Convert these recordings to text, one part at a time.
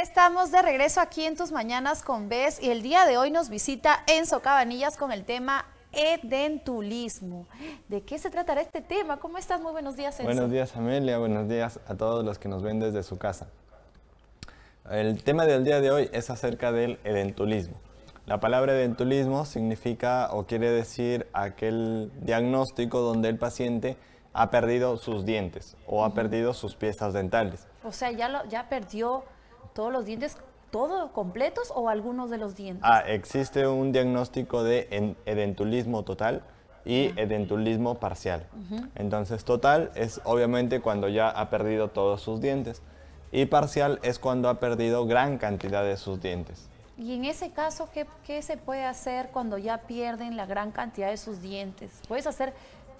estamos de regreso aquí en Tus Mañanas con Bes y el día de hoy nos visita Enzo Cabanillas con el tema edentulismo. ¿De qué se tratará este tema? ¿Cómo estás? Muy buenos días, Enzo. Buenos días, Amelia. Buenos días a todos los que nos ven desde su casa. El tema del día de hoy es acerca del edentulismo. La palabra edentulismo significa o quiere decir aquel diagnóstico donde el paciente ha perdido sus dientes o ha perdido sus piezas dentales. O sea, ya, lo, ya perdió todos los dientes todos completos o algunos de los dientes? Ah, existe un diagnóstico de edentulismo total y ah. edentulismo parcial. Entonces, total es obviamente cuando ya ha perdido todos sus dientes y parcial es cuando ha perdido gran cantidad de sus dientes. Y en ese caso, ¿qué, qué se puede hacer cuando ya pierden la gran cantidad de sus dientes? ¿Puedes hacer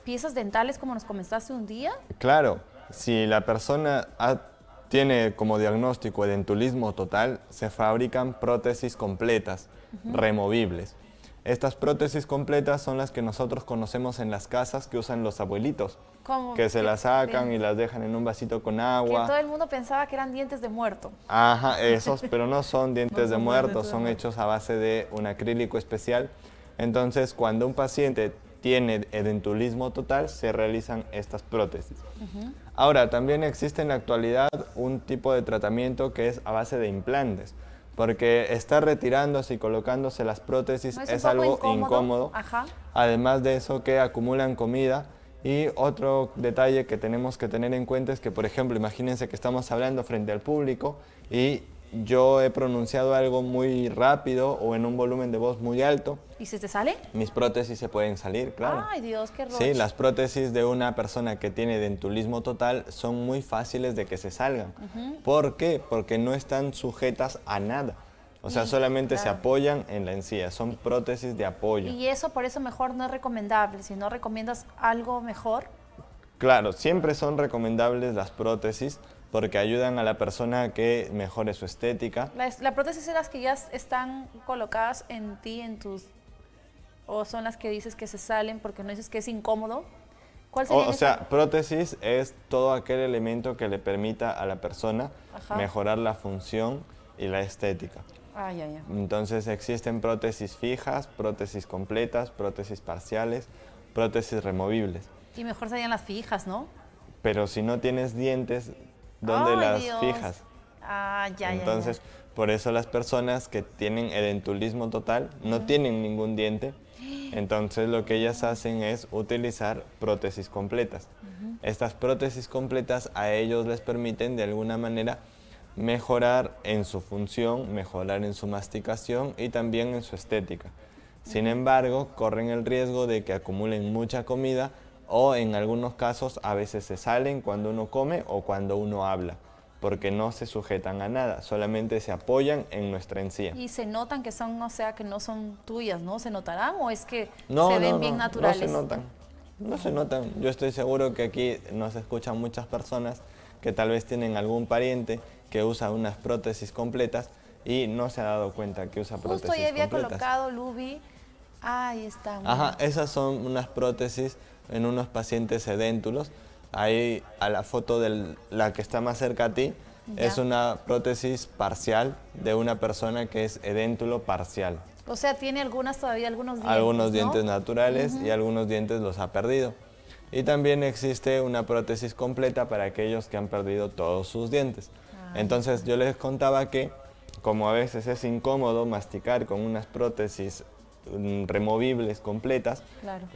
piezas dentales como nos comentaste un día? Claro, si la persona ha tiene como diagnóstico edentulismo total, se fabrican prótesis completas, removibles. Estas prótesis completas son las que nosotros conocemos en las casas que usan los abuelitos. Que se las sacan y las dejan en un vasito con agua. Que todo el mundo pensaba que eran dientes de muerto. Ajá, esos, pero no son dientes de muerto, son hechos a base de un acrílico especial. Entonces, cuando un paciente tiene edentulismo total, se realizan estas prótesis. Ahora, también existe en la actualidad un tipo de tratamiento que es a base de implantes, porque estar retirándose y colocándose las prótesis es, algo incómodo. Además de eso que acumulan comida. Y otro detalle que tenemos que tener en cuenta es que, por ejemplo, imagínense que estamos hablando frente al público y yo he pronunciado algo muy rápido o en un volumen de voz muy alto. ¿Y si te sale? Mis prótesis se pueden salir, claro. Ay, Dios, qué Sí, las prótesis de una persona que tiene dentulismo total son muy fáciles de que se salgan. ¿Por qué? Porque no están sujetas a nada. O sea, solamente se apoyan en la encía, son prótesis de apoyo. Y eso por eso mejor no es recomendable, si no recomiendas algo mejor. Claro, siempre son recomendables las prótesis, porque ayudan a la persona que mejore su estética. la prótesis es las que ya están colocadas en ti, en tus... o son las que dices que se salen porque no dices que es incómodo. ¿Cuál sería o, sea, prótesis es todo aquel elemento que le permita a la persona mejorar la función y la estética. Ah, ya, Entonces existen prótesis fijas, prótesis completas, prótesis parciales, prótesis removibles. Y mejor serían las fijas, ¿no? Pero si no tienes dientes, donde las fijas. Ah, ya, Entonces, por eso las personas que tienen edentulismo total no tienen ningún diente. Entonces, lo que ellas hacen es utilizar prótesis completas. Estas prótesis completas a ellos les permiten de alguna manera mejorar en su función, mejorar en su masticación y también en su estética. Sin embargo, corren el riesgo de que acumulen mucha comida o en algunos casos a veces se salen cuando uno come o cuando uno habla porque no se sujetan a nada, solamente se apoyan en nuestra encía. Y se notan que son, o sea, que no son tuyas, ¿no? ¿Se notarán o es que no, se ven bien naturales? No se notan, no se notan. Yo estoy seguro que aquí nos escuchan muchas personas que tal vez tienen algún pariente que usa unas prótesis completas y no se ha dado cuenta que usa prótesis completas. Justo ya había colocado Lubi, ahí está. Ajá, esas son unas prótesis en unos pacientes edéntulos, Ahí a la foto de la que está más cerca a ti es una prótesis parcial de una persona que es edéntulo parcial. O sea, tiene algunas todavía algunos dientes. Algunos dientes naturales y algunos dientes los ha perdido. Y también existe una prótesis completa para aquellos que han perdido todos sus dientes. Ah. Entonces yo les contaba que como a veces es incómodo masticar con unas prótesis Mm, removibles completas.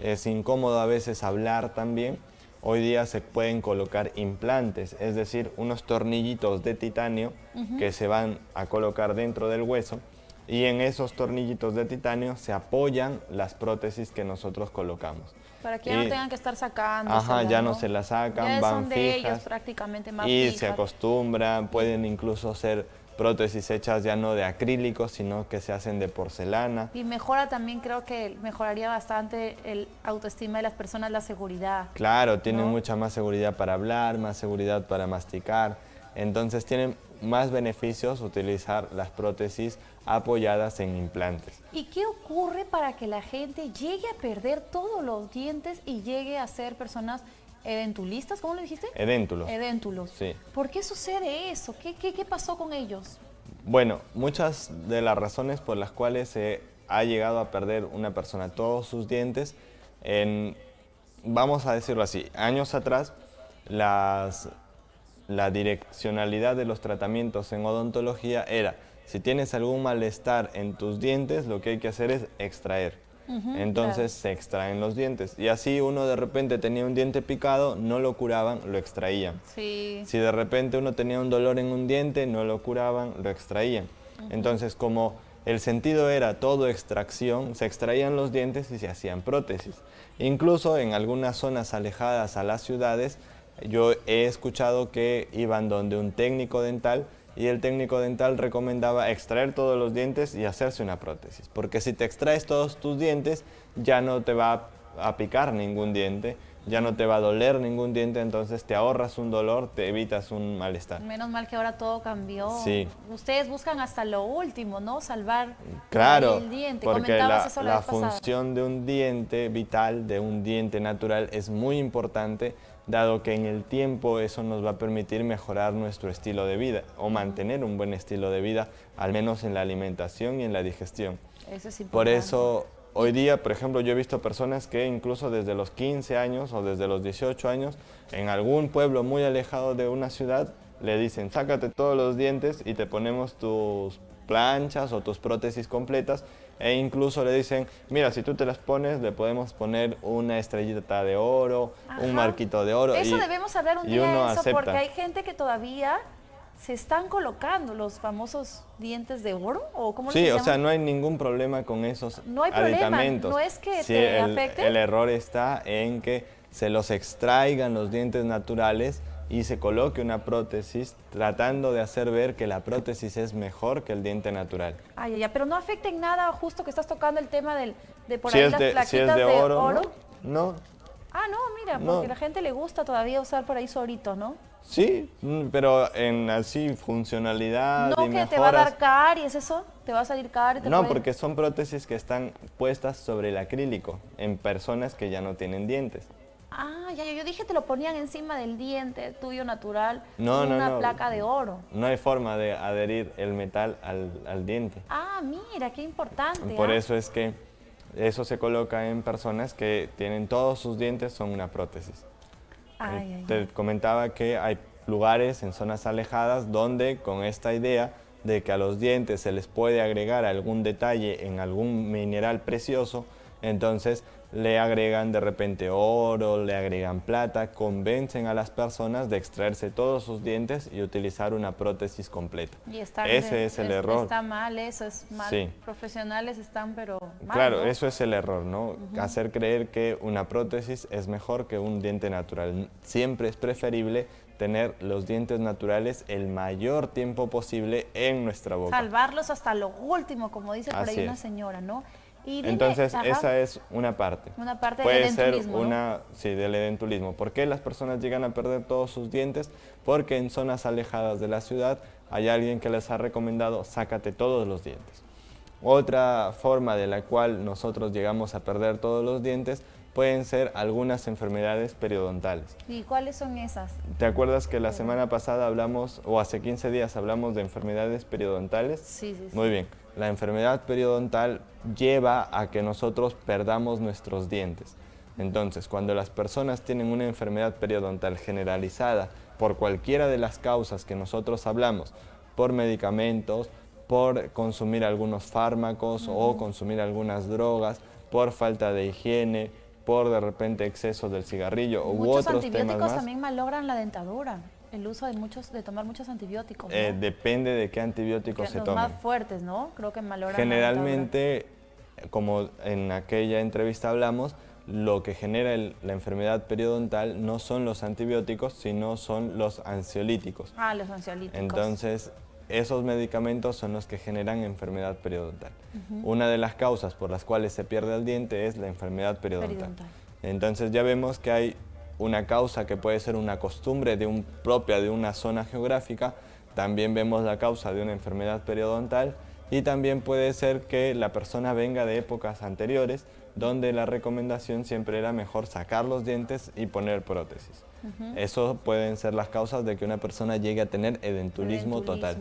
Es incómodo a veces hablar también. Hoy día se pueden colocar implantes, es decir, unos tornillitos de titanio que se van a colocar dentro del hueso y en esos tornillitos de titanio se apoyan las prótesis que nosotros colocamos. Para que ya no tengan que estar sacando. ya no se las sacan, van fijas, prácticamente Y se acostumbran, pueden incluso ser prótesis hechas ya no de acrílico, sino que se hacen de porcelana. Y mejora también, creo que mejoraría bastante el autoestima de las personas, la seguridad. Claro, tienen mucha más seguridad para hablar, más seguridad para masticar. Entonces tienen más beneficios utilizar las prótesis apoyadas en implantes. ¿Y qué ocurre para que la gente llegue a perder todos los dientes y llegue a ser personas ¿Edentulistas? ¿Cómo lo dijiste? Edéntulos. Edéntulos. Sí. ¿Por qué sucede eso? ¿Qué, qué, qué pasó con ellos? Bueno, muchas de las razones por las cuales se ha llegado a perder una persona todos sus dientes, en, vamos a decirlo así, años atrás, las, la direccionalidad de los tratamientos en odontología era, si tienes algún malestar en tus dientes, lo que hay que hacer es extraer entonces se extraen los dientes. Y así uno de repente tenía un diente picado, no lo curaban, lo extraían. Si de repente uno tenía un dolor en un diente, no lo curaban, lo extraían. Entonces como el sentido era todo extracción, se extraían los dientes y se hacían prótesis. Incluso en algunas zonas alejadas a las ciudades, yo he escuchado que iban donde un técnico dental y el técnico dental recomendaba extraer todos los dientes y hacerse una prótesis, porque si te extraes todos tus dientes ya no te va a picar ningún diente, ya no te va a doler ningún diente, entonces te ahorras un dolor, te evitas un malestar. Menos mal que ahora todo cambió. Sí. Ustedes buscan hasta lo último, ¿no? Salvar claro, el diente. Porque la, la función de un diente vital, de un diente natural, es muy importante dado que en el tiempo eso nos va a permitir mejorar nuestro estilo de vida o mantener un buen estilo de vida, al menos en la alimentación y en la digestión. Por eso hoy día, por ejemplo, yo he visto personas que incluso desde los 15 años o desde los 18 años, en algún pueblo muy alejado de una ciudad, le dicen, sácate todos los dientes y te ponemos tus planchas o tus prótesis completas e incluso le dicen, mira, si tú te las pones, le podemos poner una estrellita de oro, un marquito de oro. Eso debemos hablar un día porque hay gente que todavía se están colocando los famosos dientes de oro o Sí, o sea, no hay ningún problema con esos no hay Problema. No es que te el, El error está en que se los extraigan los dientes naturales y se coloque una prótesis tratando de hacer ver que la prótesis es mejor que el diente natural. Ay, ya, pero no afecta en nada justo que estás tocando el tema del, de por ahí las es de, oro, No, Ah, no, mira, porque a la gente le gusta todavía usar por ahí sorito, ¿no? Sí, mm, pero en así funcionalidad. No que te va a dar es eso, te va a salir caries. No, porque son prótesis que están puestas sobre el acrílico en personas que ya no tienen dientes. Ah, yo dije te lo ponían encima del diente tuyo natural una placa de oro. No hay forma de adherir el metal al, diente. Ah, mira, qué importante. Por ah. eso es que eso se coloca en personas que tienen todos sus dientes son una prótesis. Eh, te comentaba que hay lugares en zonas alejadas donde con esta idea de que a los dientes se les puede agregar algún detalle en algún mineral precioso, entonces le agregan de repente oro, le agregan plata, convencen a las personas de extraerse todos sus dientes y utilizar una prótesis completa. Y está Ese es el error. Está mal, eso es mal. Profesionales están, pero mal, Claro, eso es el error, ¿no? Hacer creer que una prótesis es mejor que un diente natural. Siempre es preferible tener los dientes naturales el mayor tiempo posible en nuestra boca. Salvarlos hasta lo último, como dice por ahí una señora, ¿no? Entonces, esa es una parte. Una parte Puede ser una, sí, del edentulismo. ¿Por qué las personas llegan a perder todos sus dientes? Porque en zonas alejadas de la ciudad hay alguien que les ha recomendado, sácate todos los dientes. Otra forma de la cual nosotros llegamos a perder todos los dientes pueden ser algunas enfermedades periodontales. ¿Y cuáles son esas? ¿Te acuerdas que la semana pasada hablamos, o hace 15 días hablamos de enfermedades periodontales? sí. sí. Muy bien. La enfermedad periodontal lleva a que nosotros perdamos nuestros dientes. Entonces, cuando las personas tienen una enfermedad periodontal generalizada por cualquiera de las causas que nosotros hablamos, por medicamentos, por consumir algunos fármacos o consumir algunas drogas, por falta de higiene, por de repente exceso del cigarrillo u otros temas más. antibióticos también malogran la dentadura el uso de muchos, de tomar muchos antibióticos. Eh, depende de qué antibióticos se toman tomen. Los más fuertes, ¿no? Creo que malora. Generalmente, como en aquella entrevista hablamos, lo que genera la enfermedad periodontal no son los antibióticos, sino son los ansiolíticos. Ah, los ansiolíticos. Entonces, esos medicamentos son los que generan enfermedad periodontal. Una de las causas por las cuales se pierde el diente es la enfermedad periodontal. Entonces ya vemos que hay una causa que puede ser una costumbre de un, propia de una zona geográfica, también vemos la causa de una enfermedad periodontal y también puede ser que la persona venga de épocas anteriores donde la recomendación siempre era mejor sacar los dientes y poner prótesis. Eso pueden ser las causas de que una persona llegue a tener edentulismo, total.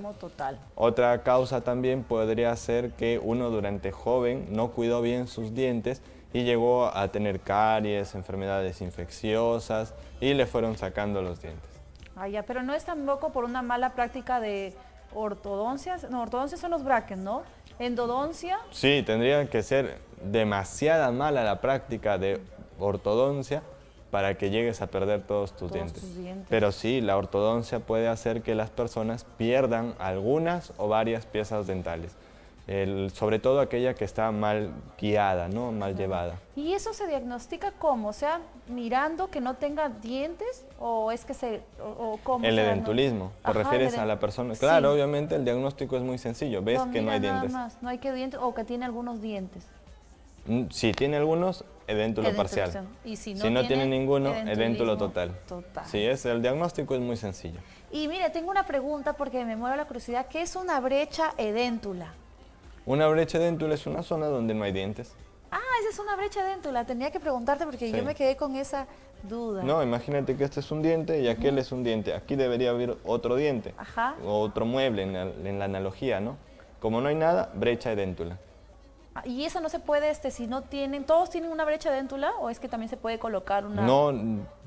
Otra causa también podría ser que uno durante joven no cuidó bien sus dientes y llegó a tener caries, enfermedades infecciosas y le fueron sacando los dientes. Ah pero no es tampoco por una mala práctica de ortodoncias, no, ortodoncia son los brackets, ¿no? ¿Endodoncia? Sí, tendría que ser demasiada mala la práctica de ortodoncia para que llegues a perder todos, tus, dientes. Pero sí, la ortodoncia puede hacer que las personas pierdan algunas o varias piezas dentales sobre todo aquella que está mal guiada, ¿no? mal llevada. ¿Y eso se diagnostica cómo? O sea, mirando que no tenga dientes o es que se... el edentulismo, te refieres a la persona. Claro, obviamente el diagnóstico es muy sencillo, ves que no hay dientes. No hay que dientes o que tiene algunos dientes. Mm, si tiene algunos, edéntulo parcial. Y si no, tiene, ninguno, edéntulo total. total. Sí, es, el diagnóstico es muy sencillo. Y mire, tengo una pregunta porque me mueve la curiosidad. ¿Qué es una brecha edéntula? Una brecha dentula es una zona donde no hay dientes. Ah, esa es una brecha dentula. Tenía que preguntarte porque yo me quedé con esa duda. No, imagínate que este es un diente y aquel es un diente. Aquí debería haber otro diente. Ajá. O otro mueble en la, analogía, ¿no? Como no hay nada, brecha de ah, y eso no se puede, este, si no tienen, todos tienen una brecha dentula o es que también se puede colocar una. No,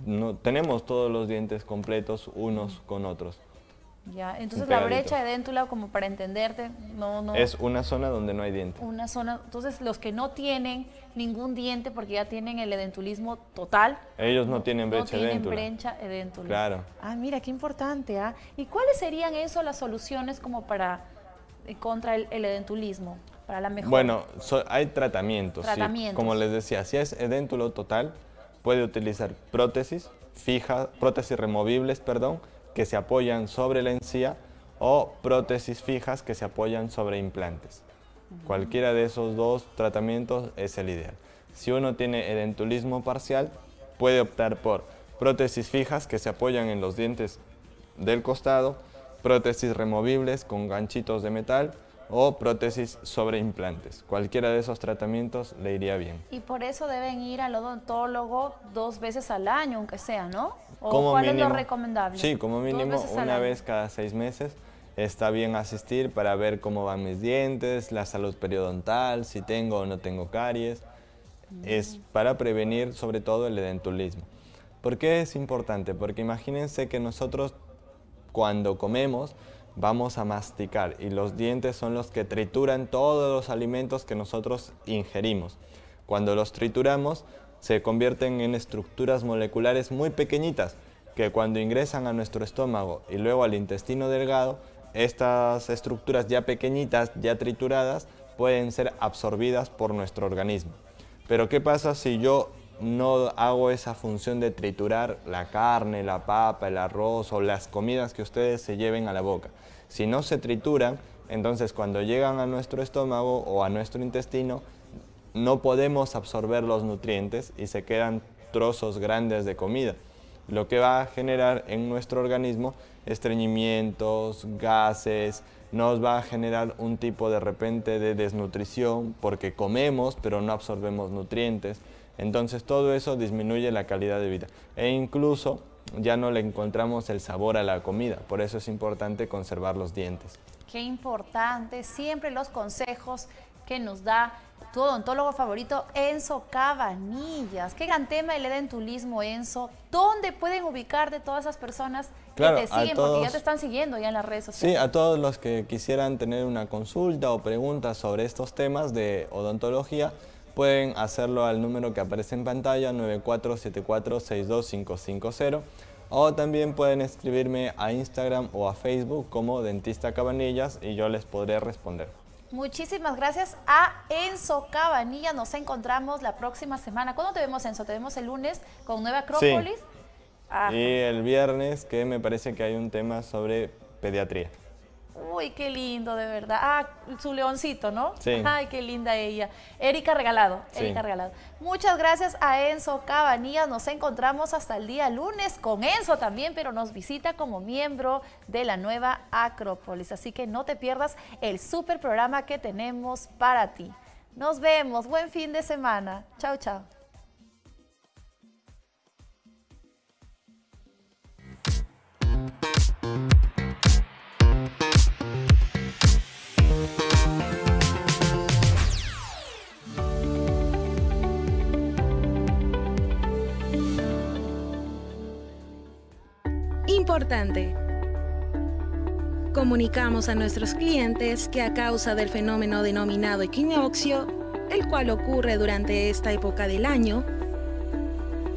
no tenemos todos los dientes completos unos con otros. Ya, entonces la brecha edéntula como para entenderte, no, no. Es una zona donde no hay diente. Una zona, entonces los que no tienen ningún diente porque ya tienen el edentulismo total. Ellos no, tienen brecha no tienen brecha edéntula. Claro. Ah, mira, qué importante, ¿ah? ¿Y cuáles serían eso las soluciones como para, eh, contra el, edentulismo? Para la mejor? Bueno, hay tratamientos. Tratamientos. Como les decía, si es edéntulo total, puede utilizar prótesis fijas, prótesis removibles, perdón, que se apoyan sobre la encía o prótesis fijas que se apoyan sobre implantes. Cualquiera de esos dos tratamientos es el ideal. Si uno tiene edentulismo parcial, puede optar por prótesis fijas que se apoyan en los dientes del costado, prótesis removibles con ganchitos de metal, o prótesis sobre implantes. Cualquiera de esos tratamientos le iría bien. Y por eso deben ir al odontólogo dos veces al año, aunque sea, ¿no? como cuál es lo recomendable? Sí, como mínimo una vez cada seis meses está bien asistir para ver cómo van mis dientes, la salud periodontal, si tengo o no tengo caries. Es para prevenir sobre todo el edentulismo. ¿Por qué es importante? Porque imagínense que nosotros cuando comemos vamos a masticar y los dientes son los que trituran todos los alimentos que nosotros ingerimos. Cuando los trituramos se convierten en estructuras moleculares muy pequeñitas que cuando ingresan a nuestro estómago y luego al intestino delgado, estas estructuras ya pequeñitas, ya trituradas, pueden ser absorbidas por nuestro organismo. Pero ¿qué pasa si yo no hago esa función de triturar la carne, la papa, el arroz o las comidas que ustedes se lleven a la boca. Si no se trituran, entonces cuando llegan a nuestro estómago o a nuestro intestino, no podemos absorber los nutrientes y se quedan trozos grandes de comida, lo que va a generar en nuestro organismo estreñimientos, gases, nos va a generar un tipo de repente de desnutrición porque comemos pero no absorbemos nutrientes. Entonces todo eso disminuye la calidad de vida e incluso ya no le encontramos el sabor a la comida, por eso es importante conservar los dientes. Qué importante, siempre los consejos que nos da tu odontólogo favorito, Enzo Cabanillas. Qué gran tema el edentulismo, Enzo. ¿Dónde pueden ubicar de todas esas personas que te siguen? porque ya te están siguiendo ya en las redes sociales. Sí, a todos los que quisieran tener una consulta o preguntas sobre estos temas de odontología, pueden hacerlo al número que aparece en pantalla 9474-62550 o también pueden escribirme a Instagram o a Facebook como Dentista Cabanillas y yo les podré responder. Muchísimas gracias a Enzo Cabanilla. Nos encontramos la próxima semana. ¿Cuándo te vemos, Enzo? ¿Te vemos el lunes con Nueva Acrópolis? Sí. Y el viernes, que me parece que hay un tema sobre pediatría. Uy, qué lindo, de verdad. Ah, su leoncito, ¿no? Sí. Ay, qué linda ella. Erika Regalado, Erika Regalado. Muchas gracias a Enzo Cabanillas. Nos encontramos hasta el día lunes con Enzo también, pero nos visita como miembro de la nueva Acrópolis. Así que no te pierdas el super programa que tenemos para ti. Nos vemos. Buen fin de semana. Chao, chao. Comunicamos a nuestros clientes que a causa del fenómeno denominado equinoccio, el cual ocurre durante esta época del año,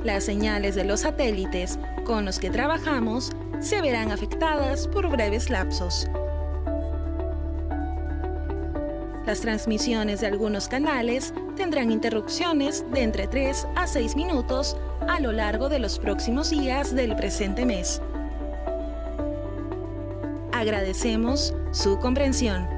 las señales de los satélites con los que trabajamos se verán afectadas por breves lapsos. Las transmisiones de algunos canales tendrán interrupciones de entre 3 a 6 minutos a lo largo de los próximos días del presente mes. Agradecemos su comprensión.